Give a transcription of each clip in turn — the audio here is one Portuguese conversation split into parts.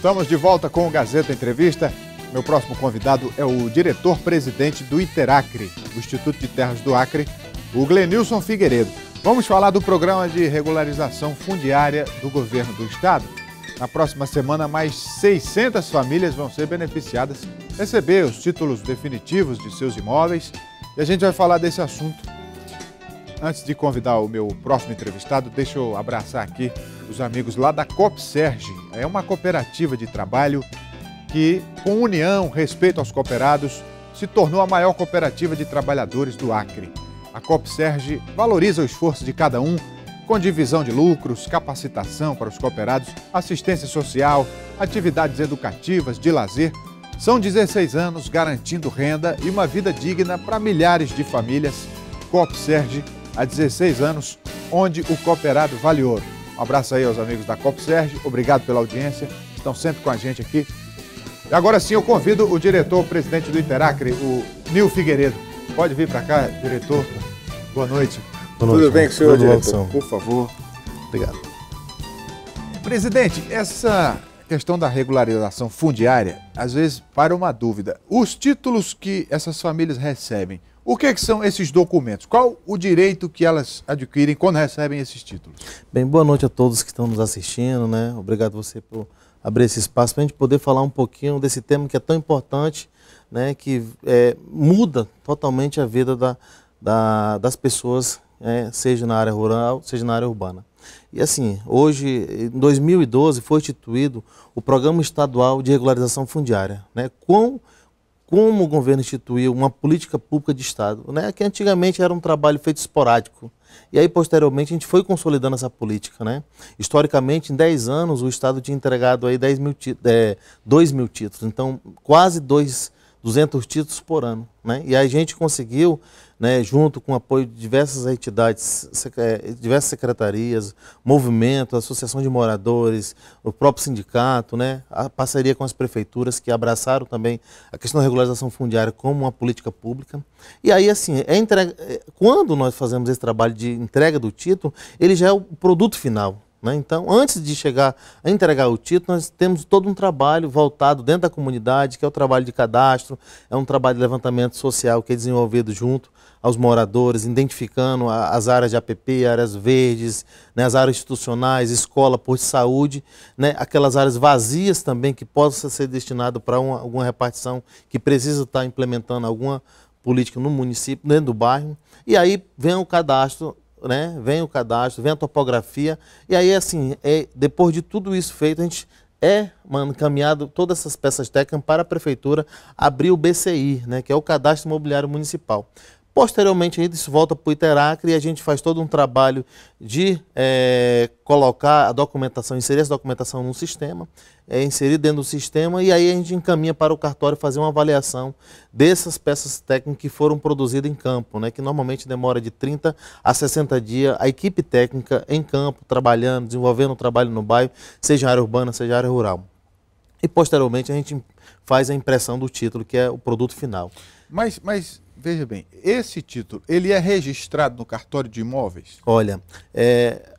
Estamos de volta com o Gazeta Entrevista. Meu próximo convidado é o diretor-presidente do Interacre, o Instituto de Terras do Acre, o Glenilson Figueiredo. Vamos falar do programa de regularização fundiária do governo do estado. Na próxima semana, mais 600 famílias vão ser beneficiadas, receber os títulos definitivos de seus imóveis. E a gente vai falar desse assunto. Antes de convidar o meu próximo entrevistado, deixa eu abraçar aqui os amigos lá da COPSERGE. É uma cooperativa de trabalho que, com união, respeito aos cooperados, se tornou a maior cooperativa de trabalhadores do Acre. A COPSERGE valoriza o esforço de cada um, com divisão de lucros, capacitação para os cooperados, assistência social, atividades educativas, de lazer. São 16 anos garantindo renda e uma vida digna para milhares de famílias. COPSERGE, há 16 anos, onde o cooperado vale ouro. Um abraço aí aos amigos da Copo Sérgio, obrigado pela audiência, estão sempre com a gente aqui. E agora sim eu convido o diretor, o presidente do Interacre, o Nil Figueiredo. Pode vir para cá, diretor. Boa noite. Boa noite Tudo bem com o senhor, diretor? Por favor. Obrigado. Presidente, essa questão da regularização fundiária, às vezes para uma dúvida. Os títulos que essas famílias recebem, o que, é que, são esses documentos? Qual o direito que elas adquirem quando recebem esses títulos? Bem, boa noite a todos que estão nos assistindo, né? Obrigado você por abrir esse espaço para a gente poder falar um pouquinho desse tema que é tão importante, né? Que é, muda totalmente a vida da, da, das pessoas, né? seja na área rural, seja na área urbana. E assim, hoje, em 2012, foi instituído o Programa Estadual de Regularização Fundiária, né? Com como o governo instituiu uma política pública de Estado, né? que antigamente era um trabalho feito esporádico. E aí, posteriormente, a gente foi consolidando essa política. Né? Historicamente, em 10 anos, o Estado tinha entregado aí 10 mil é, 2 mil títulos, então quase 2, 200 títulos por ano. Né? E a gente conseguiu né, junto com o apoio de diversas entidades, eh, diversas secretarias, movimento, associação de moradores, o próprio sindicato, né, a parceria com as prefeituras que abraçaram também a questão da regularização fundiária como uma política pública. E aí, assim, é entrega, eh, quando nós fazemos esse trabalho de entrega do título, ele já é o produto final. Né? Então, antes de chegar a entregar o título, nós temos todo um trabalho voltado dentro da comunidade, que é o trabalho de cadastro, é um trabalho de levantamento social que é desenvolvido junto aos moradores, identificando as áreas de APP, áreas verdes, né, as áreas institucionais, escola, posto de saúde, né, aquelas áreas vazias também que possam ser destinadas para uma, alguma repartição que precisa estar implementando alguma política no município, dentro do bairro. E aí vem o cadastro né? Vem o cadastro, vem a topografia. E aí, assim, é, depois de tudo isso feito, a gente é mano, encaminhado todas essas peças técnicas para a prefeitura abrir o BCI, né? Que é o Cadastro Imobiliário Municipal. Posteriormente, a gente volta para o Iteracre e a gente faz todo um trabalho de é, colocar a documentação, inserir essa documentação no sistema, é, inserir dentro do sistema e aí a gente encaminha para o cartório fazer uma avaliação dessas peças técnicas que foram produzidas em campo, né, que normalmente demora de 30 a 60 dias a equipe técnica em campo, trabalhando, desenvolvendo o trabalho no bairro, seja área urbana, seja área rural. E posteriormente a gente faz a impressão do título, que é o produto final. Mas, mas veja bem, esse título, ele é registrado no cartório de imóveis? Olha, é,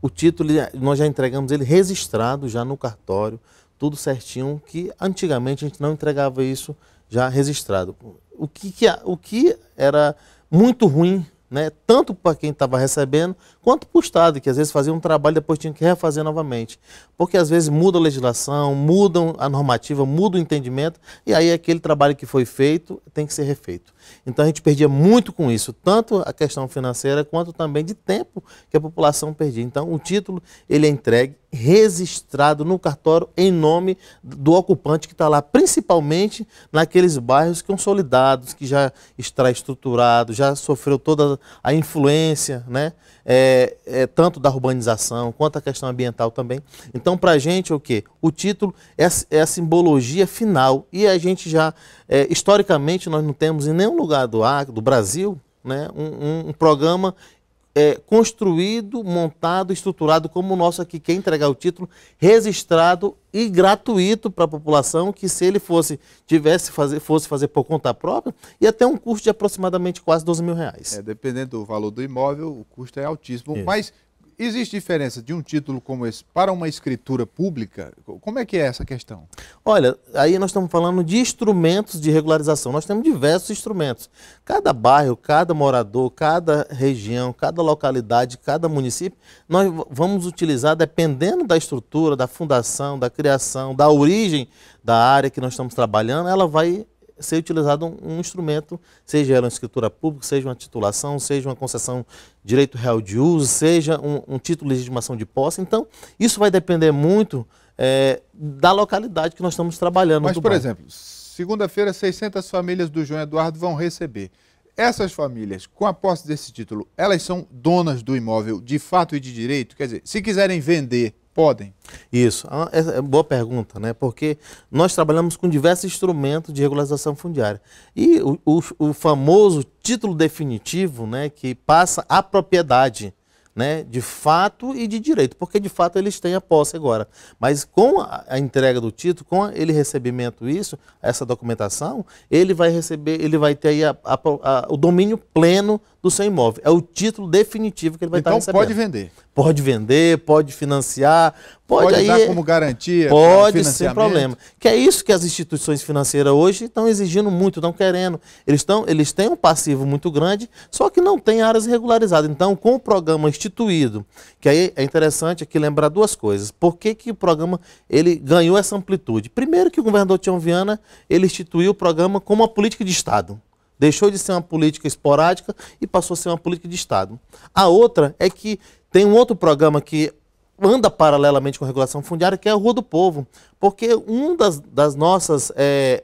o título é, nós já entregamos ele registrado já no cartório, tudo certinho, que antigamente a gente não entregava isso já registrado. O que, que o que era muito ruim, né, tanto para quem estava recebendo quanto para o Estado, que às vezes fazia um trabalho e depois tinha que refazer novamente. Porque às vezes muda a legislação, mudam a normativa, muda o entendimento, e aí aquele trabalho que foi feito tem que ser refeito. Então a gente perdia muito com isso, tanto a questão financeira quanto também de tempo que a população perdia. Então o título ele é entregue, registrado no cartório em nome do ocupante que está lá, principalmente naqueles bairros consolidados, que já está estruturado, já sofreu toda a influência, né? é, é, tanto da urbanização quanto a questão ambiental também. Então, para a gente, é o que? O título é, é, a simbologia final e a gente já, é, historicamente, nós não temos em nenhum lugar do, do Brasil né, um, um, um programa é, construído, montado, estruturado como o nosso aqui, que é entregar o título, registrado e gratuito para a população, que se ele fosse, tivesse fazer, fosse fazer por conta própria, ia ter um custo de aproximadamente quase 12 mil reais. É, dependendo do valor do imóvel, o custo é altíssimo. Isso. Mas existe diferença de um título como esse para uma escritura pública? Como é que é essa questão? Olha, aí nós estamos falando de instrumentos de regularização. Nós temos diversos instrumentos. Cada bairro, cada morador, cada região, cada localidade, cada município, nós vamos utilizar dependendo da estrutura, da fundação, da criação, da origem da área que nós estamos trabalhando, ela vai ser utilizado um, um, instrumento, seja ela uma escritura pública, seja uma titulação, seja uma concessão direito real de uso, seja um, um título de legitimação de posse. Então, isso vai depender muito é, da localidade que nós estamos trabalhando. Mas, por banco. exemplo, segunda-feira, 600 famílias do João Eduardo vão receber. Essas famílias, com a posse desse título, elas são donas do imóvel de fato e de direito? Quer dizer, se quiserem vender podem? Isso, ah, essa é boa pergunta, né? Porque nós trabalhamos com diversos instrumentos de regularização fundiária. E o, o, o famoso título definitivo, né, que passa à propriedade. Né, de fato e de direito, porque de fato eles têm a posse agora. Mas com a entrega do título, com ele recebimento isso, essa documentação, ele vai receber, ele vai ter a, a, a, o domínio pleno do seu imóvel. É o título definitivo que ele vai então, estar recebendo. Então pode vender. Pode vender, pode financiar, pode, pode aí, dar como garantia. É, pode, sem problema. Que é isso que as instituições financeiras hoje estão exigindo muito, estão querendo. Eles, estão, eles têm um passivo muito grande, só que não tem áreas regularizadas. Então, com o programa instituído, que aí é interessante aqui lembrar duas coisas. Por que, que o programa ele ganhou essa amplitude? Primeiro que o governador Tião Viana ele instituiu o programa como uma política de Estado. Deixou de ser uma política esporádica e passou a ser uma política de Estado. A outra é que tem um outro programa que anda paralelamente com a regulação fundiária, que é a Rua do Povo. Porque um das, das nossas. É,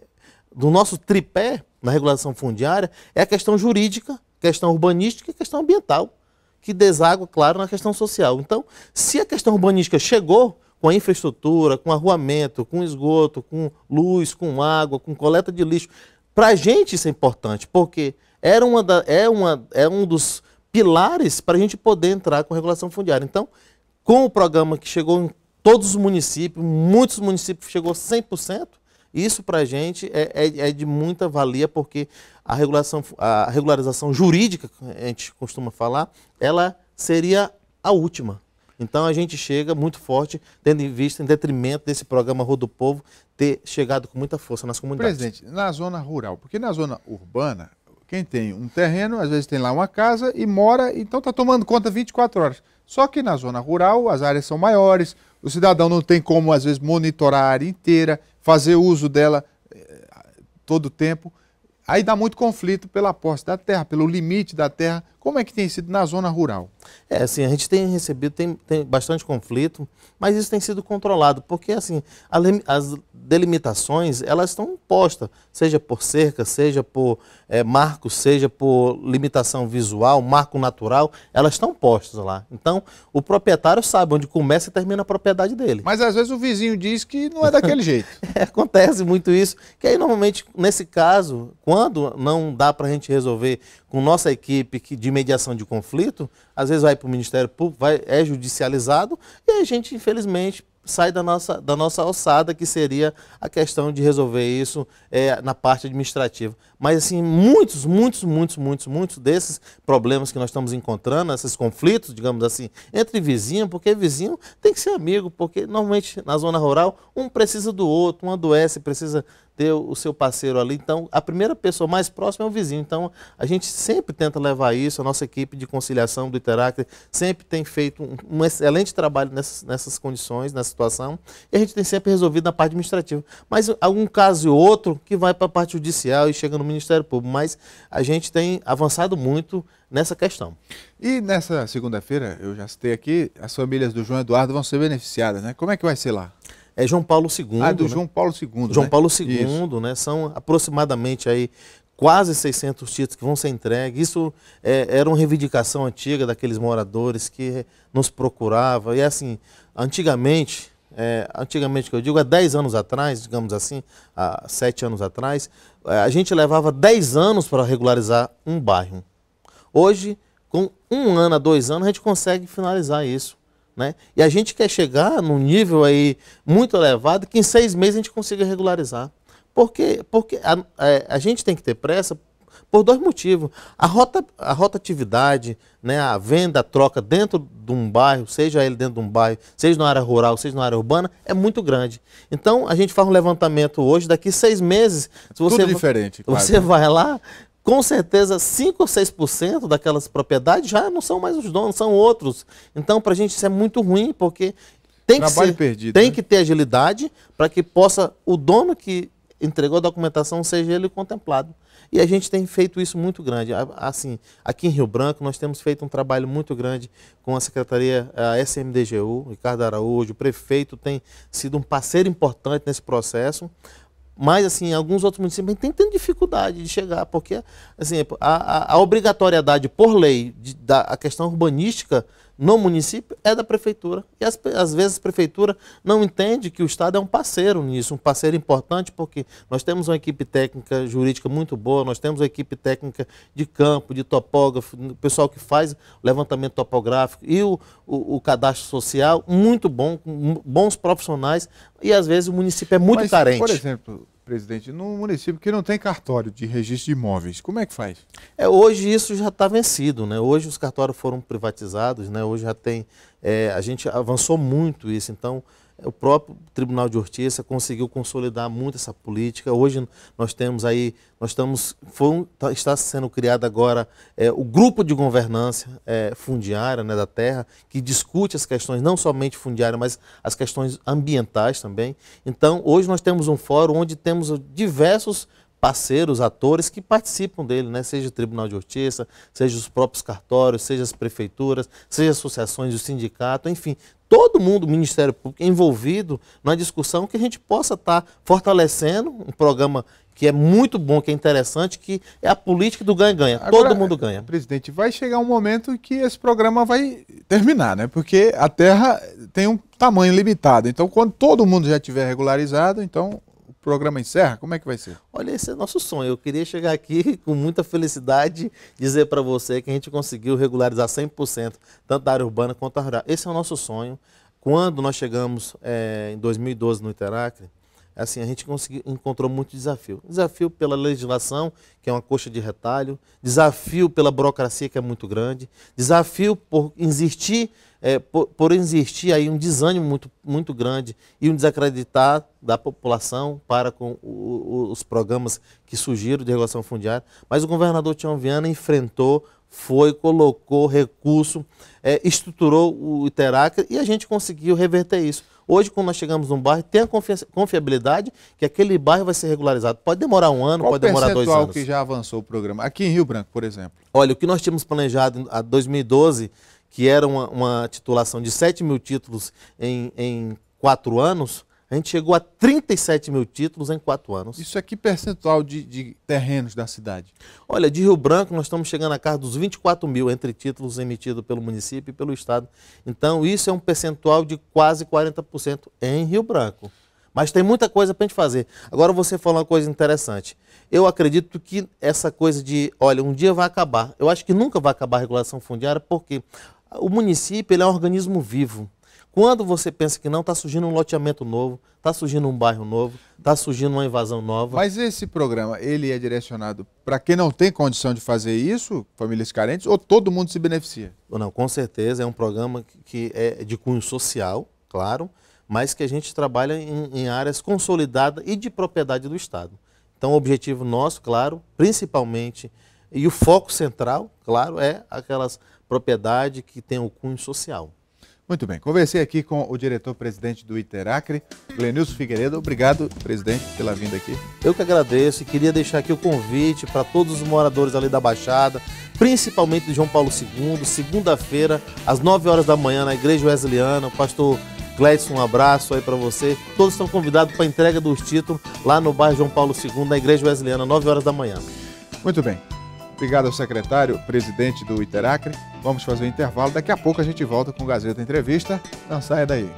é, do nosso tripé na regulação fundiária é a questão jurídica, questão urbanística e questão ambiental, que deságua, claro, na questão social. Então, se a questão urbanística chegou com a infraestrutura, com arruamento, com esgoto, com luz, com água, com coleta de lixo, para a gente isso é importante, porque era uma da, é, uma, é um dos pilares para a gente poder entrar com regulação fundiária. Então, com o programa que chegou em todos os municípios, muitos municípios chegou 100%, isso para a gente é, é, é, de muita valia, porque a, regulação, a regularização jurídica, a gente costuma falar, ela seria a última. Então a gente chega muito forte, tendo em vista, em detrimento desse programa Rua do Povo, ter chegado com muita força nas comunidades. Presidente, na zona rural, porque na zona urbana, quem tem um terreno, às vezes tem lá uma casa e mora, então está tomando conta 24 horas. Só que na zona rural as áreas são maiores, o cidadão não tem como, às vezes, monitorar a área inteira, fazer uso dela eh, todo o tempo. Aí dá muito conflito pela posse da terra, pelo limite da terra como é que tem sido na zona rural? É, assim, a gente tem recebido, tem, tem bastante conflito, mas isso tem sido controlado, porque, assim, a, as delimitações, elas estão postas, seja por cerca, seja por é, marco, seja por limitação visual, marco natural, elas estão postas lá. Então, o proprietário sabe onde começa e termina a propriedade dele. Mas, às vezes, o vizinho diz que não é daquele jeito. é, acontece muito isso, que aí, normalmente, nesse caso, quando não dá para a gente resolver com nossa equipe de mediação de conflito, às vezes vai para o Ministério Público, vai, é judicializado, e a gente, infelizmente, sai da nossa, da nossa alçada, que seria a questão de resolver isso é, na parte administrativa. Mas, assim, muitos, muitos, muitos, muitos, muitos desses problemas que nós estamos encontrando, esses conflitos, digamos assim, entre vizinho, porque vizinho tem que ser amigo, porque normalmente na zona rural um precisa do outro, um adoece, precisa ter o seu parceiro ali. Então, a primeira pessoa mais próxima é o vizinho. Então, a gente sempre tenta levar isso, a nossa equipe de conciliação do Interact sempre tem feito um, um excelente trabalho nessas, nessas, condições, nessa situação, e a gente tem sempre resolvido na parte administrativa. Mas algum caso e outro que vai para a parte judicial e chega no Ministério Público, mas a gente tem avançado muito nessa questão. E nessa segunda-feira, eu já citei aqui, as famílias do João Eduardo vão ser beneficiadas, né? Como é que vai ser lá? É João Paulo II. Ah, do né? João Paulo II. João né? Paulo II, Isso. né? São aproximadamente aí quase 600 títulos que vão ser entregues. Isso é, era uma reivindicação antiga daqueles moradores que nos procuravam. E assim, antigamente, é, antigamente que eu digo, há 10 anos atrás, digamos assim, há 7 anos atrás, é, a gente levava 10 anos para regularizar um bairro. Hoje, com um ano a dois anos, a gente consegue finalizar isso. Né? E a gente quer chegar num nível aí muito elevado que em seis meses a gente consiga regularizar. Porque, porque a, a, é, a gente tem que ter pressa por dois motivos. A, rota, a rotatividade, né, a venda, a troca dentro de um bairro, seja ele dentro de um bairro, seja na área rural, seja na área urbana, é muito grande. Então, a gente faz um levantamento hoje, daqui seis meses, se você, Tudo diferente, você vai lá, com certeza 5 ou 6% daquelas propriedades já não são mais os donos, são outros. Então, para a gente isso é muito ruim, porque tem, que, ser, perdido, tem né? que ter agilidade para que possa o dono que entregou a documentação seja ele contemplado. E a gente tem feito isso muito grande. Assim, aqui em Rio Branco, nós temos feito um trabalho muito grande com a Secretaria a SMDGU, Ricardo Araújo, o prefeito tem sido um parceiro importante nesse processo. Mas, assim, alguns outros municípios têm tanta dificuldade de chegar, porque, assim, a, a, a obrigatoriedade por lei de, da a questão urbanística no município é da prefeitura. E às, às, vezes a prefeitura não entende que o Estado é um parceiro nisso, um parceiro importante, porque nós temos uma equipe técnica jurídica muito boa, nós temos uma equipe técnica de campo, de topógrafo, o pessoal que faz levantamento topográfico e o, o, o cadastro social, muito bom, com bons profissionais, e às vezes o município é muito Mas, carente. Por exemplo, presidente, num município que não tem cartório de registro de imóveis, como é que faz? É, hoje isso já está vencido, né? Hoje os cartórios foram privatizados, né? Hoje já tem. É, a gente avançou muito isso, então o próprio Tribunal de Justiça conseguiu consolidar muito essa política. Hoje nós temos aí, nós estamos, foi, tá, está sendo criado agora é, o grupo de governança é, fundiária né, da terra, que discute as questões não somente fundiárias, mas as questões ambientais também. Então, hoje nós temos um fórum onde temos diversos parceiros, atores que participam dele, né? seja o Tribunal de Justiça, seja os próprios cartórios, seja as prefeituras, seja associações o sindicato, enfim, todo mundo, o Ministério Público, envolvido na discussão que a gente possa estar tá fortalecendo um programa que é muito bom, que é interessante, que é a política do ganha-ganha. Todo mundo ganha. Presidente, vai chegar um momento que esse programa vai terminar, né? Porque a terra tem um tamanho limitado. Então, quando todo mundo já tiver regularizado, então programa encerra? Como é que vai ser? Olha, esse é nosso sonho. Eu queria chegar aqui com muita felicidade dizer para você que a gente conseguiu regularizar 100%, tanto da área urbana quanto da rural. Esse é o nosso sonho. Quando nós chegamos é, em 2012 no Interacre, assim, a gente conseguiu, encontrou muito desafio. Desafio pela legislação, que é uma coxa de retalho, desafio pela burocracia, que é muito grande, desafio por existir é, por, por, existir aí um desânimo muito, muito grande e um desacreditar da população para com o, o, os programas que surgiram de regulação fundiária. Mas o governador Tião Viana enfrentou, foi, colocou recurso, é, estruturou o Iteracre e a gente conseguiu reverter isso. Hoje, quando nós chegamos num bairro, tem a confiabilidade que aquele bairro vai ser regularizado. Pode demorar um ano, Qual pode demorar dois anos. que já avançou o programa? Aqui em Rio Branco, por exemplo. Olha, o que nós tínhamos planejado em 2012 que era uma, uma titulação de 7 mil títulos em, em 4 anos, a gente chegou a 37 mil títulos em 4 anos. Isso é que percentual de, de, terrenos da cidade? Olha, de Rio Branco nós estamos chegando a casa dos 24 mil entre títulos emitidos pelo município e pelo Estado. Então isso é um percentual de quase 40% em Rio Branco. Mas tem muita coisa para a gente fazer. Agora você falou uma coisa interessante. Eu acredito que essa coisa de, olha, um dia vai acabar. Eu acho que nunca vai acabar a regulação fundiária, porque o município é um organismo vivo. Quando você pensa que não, está surgindo um loteamento novo, está surgindo um bairro novo, está surgindo uma invasão nova. Mas esse programa, ele é direcionado para quem não tem condição de fazer isso, famílias carentes, ou todo mundo se beneficia? Não, com certeza é um programa que é de cunho social, claro, mas que a gente trabalha em, em áreas consolidadas e de propriedade do Estado. Então o objetivo nosso, claro, principalmente, e o foco central, claro, é aquelas propriedade que tem o cunho social. Muito bem, conversei aqui com o diretor-presidente do Iteracre, Glenilson Figueiredo. Obrigado, presidente, pela vinda aqui. Eu que agradeço e queria deixar aqui o convite para todos os moradores ali da Baixada, principalmente de João Paulo II, segunda-feira, às 9 horas da manhã, na Igreja Wesleyana. pastor Gledson, um abraço aí para você. Todos estão convidados para a entrega dos títulos lá no bairro João Paulo II, na Igreja Wesleyana, 9 horas da manhã. Muito bem. Obrigado ao secretário, presidente do Iteracre. Vamos fazer o um intervalo. Daqui a pouco a gente volta com o Gazeta Entrevista. Não saia daí.